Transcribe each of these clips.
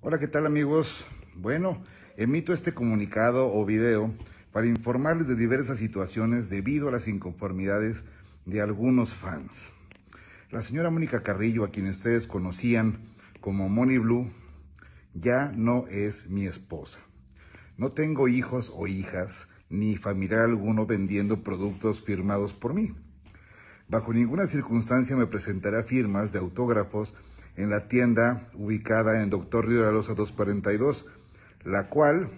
Hola, ¿qué tal amigos? Bueno, emito este comunicado o video para informarles de diversas situaciones debido a las inconformidades de algunos fans. La señora Mónica Carrillo, a quien ustedes conocían como Money Blue, ya no es mi esposa. No tengo hijos o hijas, ni familiar alguno vendiendo productos firmados por mí. Bajo ninguna circunstancia me presentará firmas de autógrafos en la tienda ubicada en Doctor Río de la Loza 242, la cual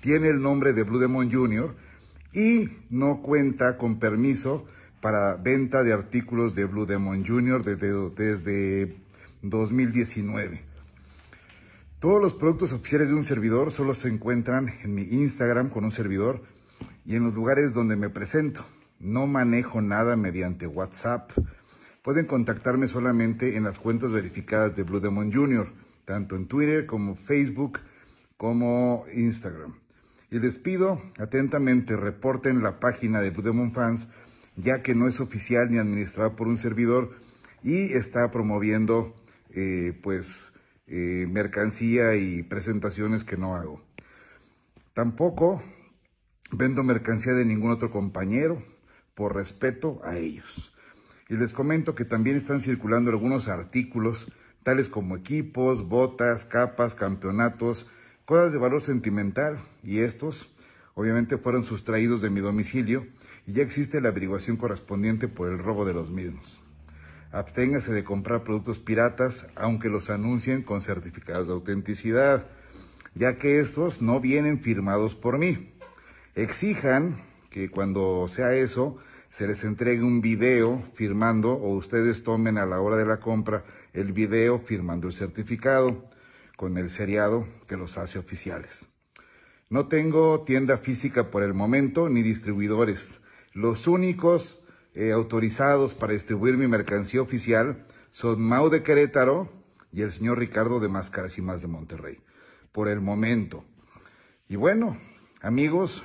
tiene el nombre de Blue Demon Jr. y no cuenta con permiso para venta de artículos de Blue Demon Jr. desde, desde 2019. Todos los productos oficiales de un servidor solo se encuentran en mi Instagram con un servidor y en los lugares donde me presento. No manejo nada mediante WhatsApp, pueden contactarme solamente en las cuentas verificadas de Blue Demon Jr., tanto en Twitter como Facebook como Instagram. Y les pido atentamente reporten la página de Blue Demon Fans, ya que no es oficial ni administrada por un servidor y está promoviendo eh, pues eh, mercancía y presentaciones que no hago. Tampoco vendo mercancía de ningún otro compañero por respeto a ellos. Y les comento que también están circulando algunos artículos, tales como equipos, botas, capas, campeonatos, cosas de valor sentimental. Y estos, obviamente, fueron sustraídos de mi domicilio y ya existe la averiguación correspondiente por el robo de los mismos. Absténgase de comprar productos piratas, aunque los anuncien con certificados de autenticidad, ya que estos no vienen firmados por mí. Exijan que cuando sea eso, se les entregue un video firmando o ustedes tomen a la hora de la compra el video firmando el certificado con el seriado que los hace oficiales. No tengo tienda física por el momento ni distribuidores. Los únicos eh, autorizados para distribuir mi mercancía oficial son Mau de Querétaro y el señor Ricardo de Máscaras y Más de Monterrey. Por el momento. Y bueno, amigos.